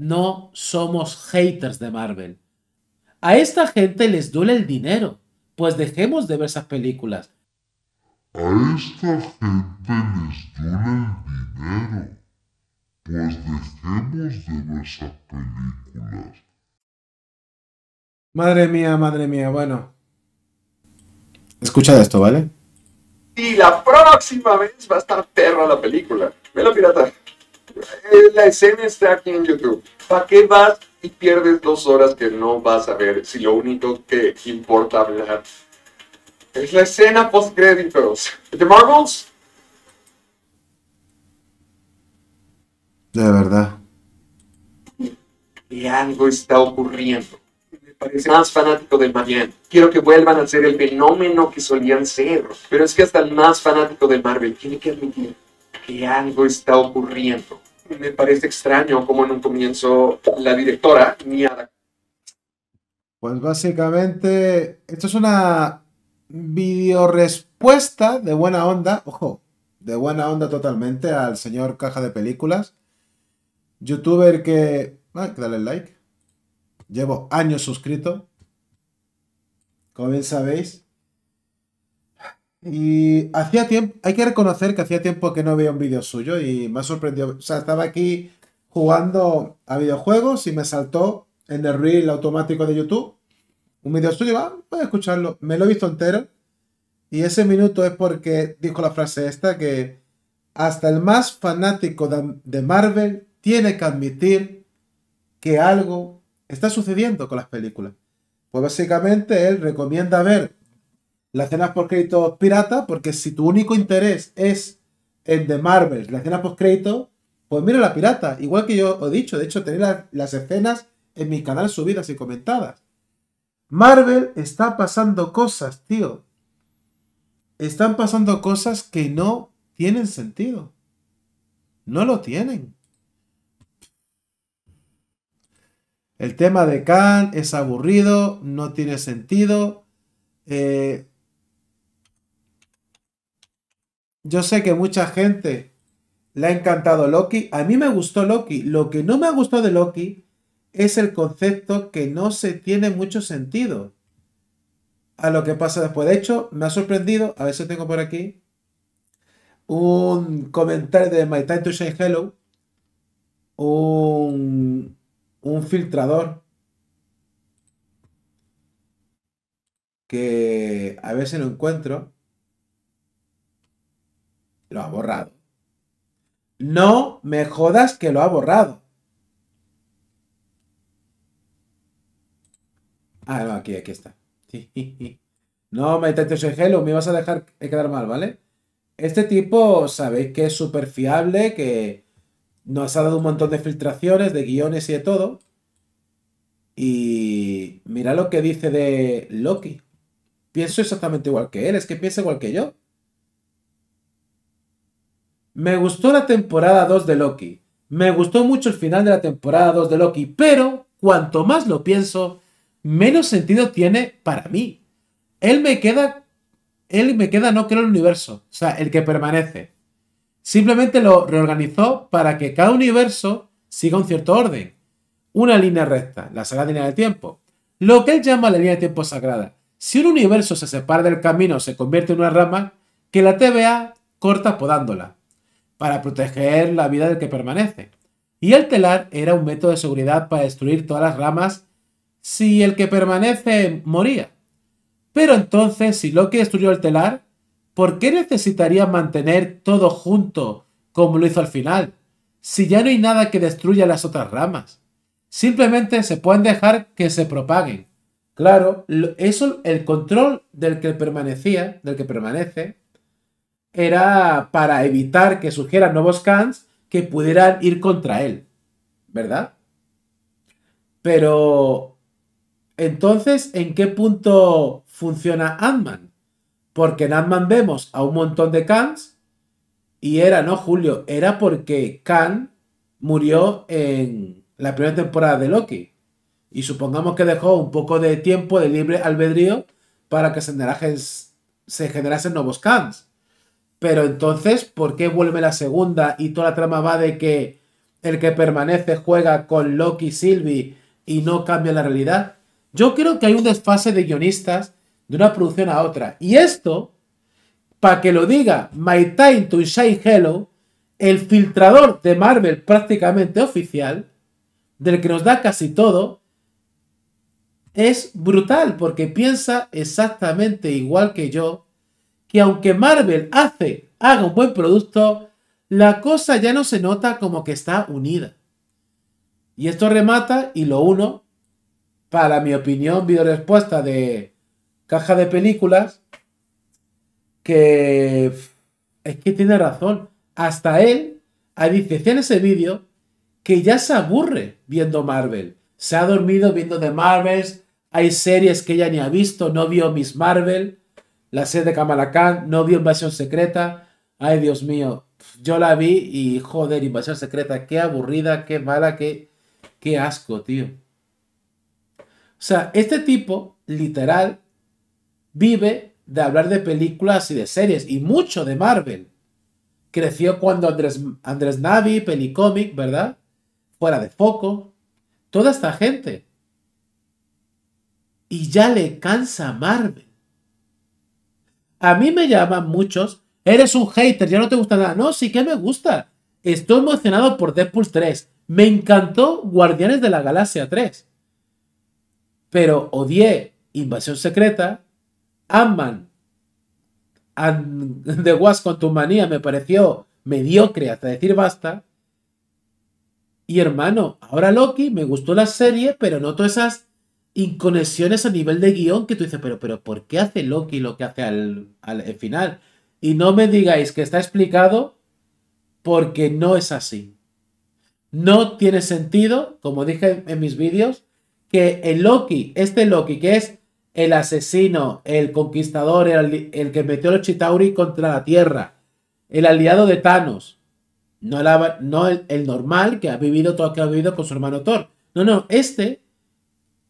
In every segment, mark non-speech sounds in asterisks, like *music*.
no somos haters de Marvel. A esta gente les duele el dinero, pues dejemos de ver esas películas. A esta gente les duele el dinero, pues dejemos de ver esas películas. Madre mía, madre mía, bueno. Escucha esto, ¿vale? Y la próxima vez va a estar perra la película. lo pirata la escena está aquí en YouTube. ¿Para qué vas y pierdes dos horas que no vas a ver si lo único que importa hablar es la escena post créditos de Marvels? De verdad. Y algo está ocurriendo. Me parece más fanático de Marvel. Quiero que vuelvan a ser el fenómeno que solían ser. Pero es que hasta el más fanático de Marvel tiene que admitir algo está ocurriendo. Me parece extraño como en un comienzo la directora, Niada. Pues básicamente, esto es una video respuesta de buena onda, ojo, de buena onda totalmente al señor Caja de Películas, youtuber que... dale like. Llevo años suscrito. Como bien sabéis, y hacía tiempo, hay que reconocer que hacía tiempo que no veía un vídeo suyo y me ha sorprendido. O sea, estaba aquí jugando a videojuegos y me saltó en el reel automático de YouTube un vídeo suyo. Va, ah, escucharlo. Me lo he visto entero. Y ese minuto es porque dijo la frase esta que hasta el más fanático de Marvel tiene que admitir que algo está sucediendo con las películas. Pues básicamente él recomienda ver las escenas por crédito pirata, porque si tu único interés es en de Marvel, la escenas post crédito pues mira la pirata, igual que yo he dicho, de hecho tener las, escenas en mi canal subidas y comentadas. Marvel está pasando cosas, tío. Están pasando cosas que no tienen sentido. No lo tienen. El tema de Khan es aburrido, no tiene sentido. Eh, Yo sé que mucha gente le ha encantado Loki. A mí me gustó Loki. Lo que no me ha gustado de Loki es el concepto que no se tiene mucho sentido a lo que pasa después. De hecho, me ha sorprendido, a ver si tengo por aquí, un comentario de My Time to Shine Hello, un, un filtrador que a ver si lo encuentro. Lo ha borrado. No me jodas que lo ha borrado. Ah, no, aquí, aquí está. *laughs* no, soy gelo, me vas a dejar quedar mal, ¿vale? Este tipo, sabéis que es súper fiable, que nos ha dado un montón de filtraciones, de guiones y de todo. Y mira lo que dice de Loki. Pienso exactamente igual que él, es que piensa igual que yo. Me gustó la temporada 2 de Loki. Me gustó mucho el final de la temporada 2 de Loki, pero cuanto más lo pienso, menos sentido tiene para mí. Él me queda. Él me queda, no creo, el universo. O sea, el que permanece. Simplemente lo reorganizó para que cada universo siga un cierto orden. Una línea recta, la sagrada línea del tiempo. Lo que él llama la línea de tiempo sagrada. Si un universo se separa del camino se convierte en una rama, que la TVA corta podándola para proteger la vida del que permanece. Y el telar era un método de seguridad para destruir todas las ramas si el que permanece moría. Pero entonces, si Loki destruyó el telar, ¿por qué necesitaría mantener todo junto como lo hizo al final? Si ya no hay nada que destruya las otras ramas. Simplemente se pueden dejar que se propaguen. Claro, eso, el control del que permanecía, del que permanece, era para evitar que surgieran nuevos Khans que pudieran ir contra él, ¿verdad? Pero, entonces, ¿en qué punto funciona Ant-Man? Porque en Ant-Man vemos a un montón de Khans y era, no Julio, era porque Khan murió en la primera temporada de Loki. Y supongamos que dejó un poco de tiempo de libre albedrío para que se, generasen, nuevos Khans. Pero entonces, ¿por qué vuelve la segunda y toda la trama va de que el que permanece juega con Loki y Sylvie y no cambia la realidad? Yo creo que hay un desfase de guionistas de una producción a otra. Y esto, para que lo diga My Time to Shine Hello, el filtrador de Marvel prácticamente oficial, del que nos da casi todo, es brutal porque piensa exactamente igual que yo que aunque Marvel hace, haga un buen producto, la cosa ya no se nota como que está unida. Y esto remata y lo uno para mi opinión, video respuesta de caja de películas, que es que tiene razón. Hasta él dice en ese vídeo que ya se aburre viendo Marvel. Se ha dormido viendo de Marvels, hay series que ella ni ha visto, no vio Miss Marvel la serie de Kamala no vio Invasión Secreta. Ay, Dios mío, yo la vi y joder, Invasión Secreta, qué aburrida, qué mala, qué, qué asco, tío. O sea, este tipo, literal, vive de hablar de películas y de series, y mucho de Marvel. Creció cuando Andrés, Andrés Navi, Pelicómic, ¿verdad? Fuera de foco. Toda esta gente. Y ya le cansa Marvel. A mí me llaman muchos, eres un hater, ya no te gusta nada. No, sí que me gusta. Estoy emocionado por Deadpool 3. Me encantó Guardianes de la Galaxia 3. Pero odié Invasión Secreta, Ant-Man, *laughs* The Wasp con tu manía me pareció mediocre hasta decir basta. Y hermano, ahora Loki me gustó la serie, pero todas esas inconexiones a nivel de guión que tú dices, pero, pero ¿por qué hace Loki lo que hace al, final? Y no me digáis que está explicado porque no es así. No tiene sentido, como dije en mis vídeos, que el Loki, este Loki que es el asesino, el conquistador, el, que metió a los Chitauri contra la Tierra, el aliado de Thanos, no, la, no el, el, normal que ha vivido todo lo que ha vivido con su hermano Thor. No, no, este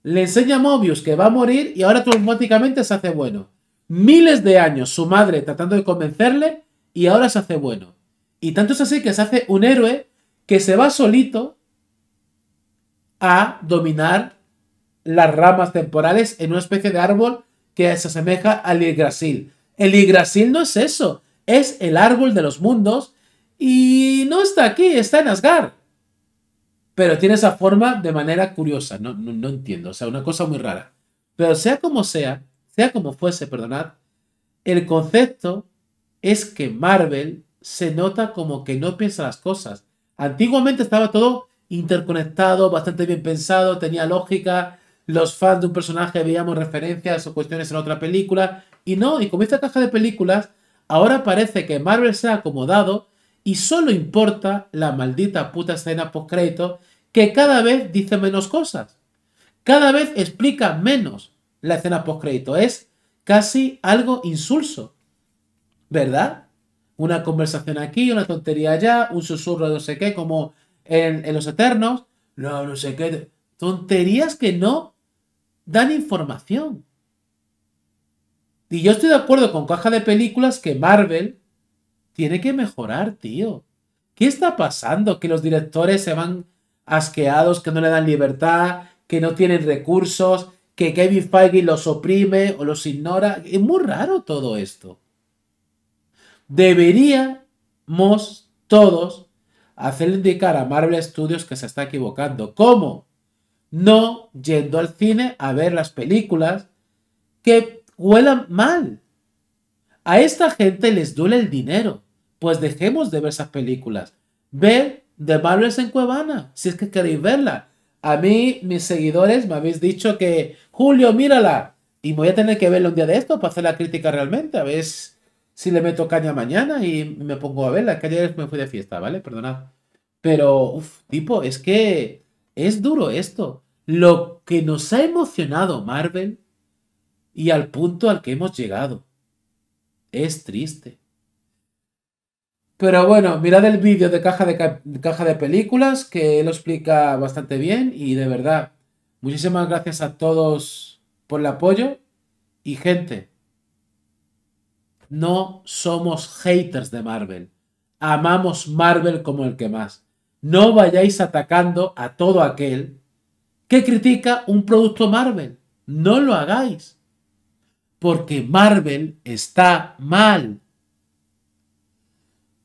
le enseña a Mobius que va a morir y ahora traumáticamente se hace bueno. Miles de años su madre tratando de convencerle y ahora se hace bueno. Y tanto es así que se hace un héroe que se va solito a dominar las ramas temporales en una especie de árbol que se asemeja al Yggdrasil. El Yggdrasil no es eso, es el árbol de los mundos y no está aquí, está en Asgard pero tiene esa forma de manera curiosa. No, entiendo, o sea, una cosa muy rara. Pero sea como sea, sea como fuese, perdonad, el concepto es que Marvel se nota como que no piensa las cosas. Antiguamente estaba todo interconectado, bastante bien pensado, tenía lógica. Los fans de un personaje veíamos referencias o cuestiones en otra película. Y no, y con esta caja de películas, ahora parece que Marvel se ha acomodado y solo importa la maldita puta escena post-crédito que cada vez dice menos cosas, cada vez explica menos la escena post-crédito. Es casi algo insulso, ¿verdad? Una conversación aquí, una tontería allá, un susurro de no sé qué, como en, en los Eternos, no, no sé qué, tonterías que no dan información. Y yo estoy de acuerdo con caja de películas que Marvel tiene que mejorar, tío. ¿Qué está pasando? Que los directores se van asqueados, que no le dan libertad, que no tienen recursos, que Kevin Feige los oprime o los ignora. Es muy raro todo esto. Deberíamos todos hacerle indicar a Marvel Studios que se está equivocando. ¿Cómo? No yendo al cine a ver las películas que huelan mal. A esta gente les duele el dinero. Pues dejemos de ver esas películas. Ver de Marvels en Cuevana, si es que queréis verla. A mí, mis seguidores, me habéis dicho que, Julio, mírala. Y voy a tener que verla un día de esto para hacer la crítica realmente. A ver si le meto caña mañana y me pongo a verla. Que ayer me fui de fiesta, ¿vale? Perdonad. Pero, uff, tipo, es que es duro esto. Lo que nos ha emocionado Marvel y al punto al que hemos llegado. Es triste. Pero bueno, mirad el vídeo de caja de, caja de películas que lo explica bastante bien y de verdad, muchísimas gracias a todos por el apoyo y gente. No somos haters de Marvel. Amamos Marvel como el que más. No vayáis atacando a todo aquel que critica un producto Marvel. No lo hagáis. Porque Marvel está mal.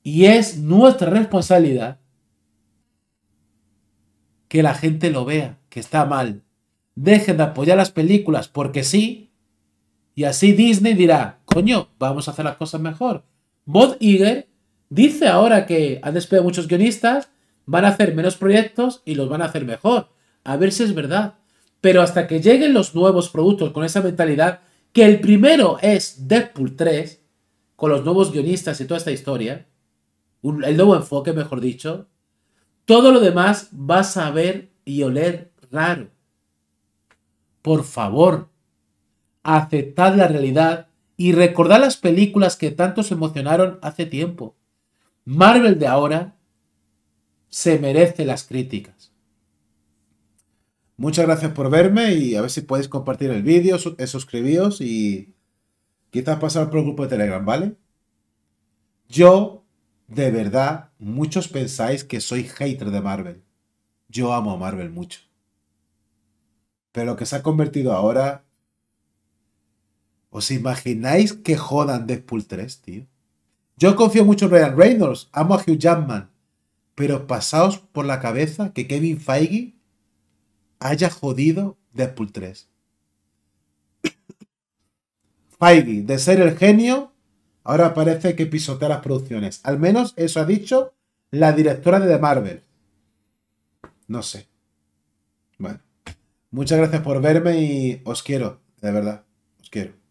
Y es nuestra responsabilidad que la gente lo vea, que está mal. Dejen de apoyar las películas porque sí. Y así Disney dirá, coño, vamos a hacer las cosas mejor. Bob Iger dice ahora que han despedido muchos guionistas, van a hacer menos proyectos y los van a hacer mejor. A ver si es verdad. Pero hasta que lleguen los nuevos productos con esa mentalidad, que el primero es Deadpool 3, con los nuevos guionistas y toda esta historia, el nuevo enfoque, mejor dicho, todo lo demás va a ver y oler raro. Por favor, aceptad la realidad y recordad las películas que tanto se emocionaron hace tiempo. Marvel de ahora se merece las críticas. Muchas gracias por verme y a ver si podéis compartir el vídeo, eh, suscribiros y quizás pasar por el grupo de Telegram, ¿vale? Yo de verdad, muchos pensáis que soy hater de Marvel. Yo amo a Marvel mucho. Pero lo que se ha convertido ahora... ¿Os imagináis que jodan Deadpool 3, tío? Yo confío mucho en Ryan Reynolds, amo a Hugh Jackman. Pero pasaos por la cabeza que Kevin Feige haya jodido Deadpool 3. *coughs* Feige, de ser el genio, Ahora parece que pisotea las producciones. Al menos eso ha dicho la directora de The Marvel. No sé. Bueno. Muchas gracias por verme y os quiero, de verdad. Os quiero.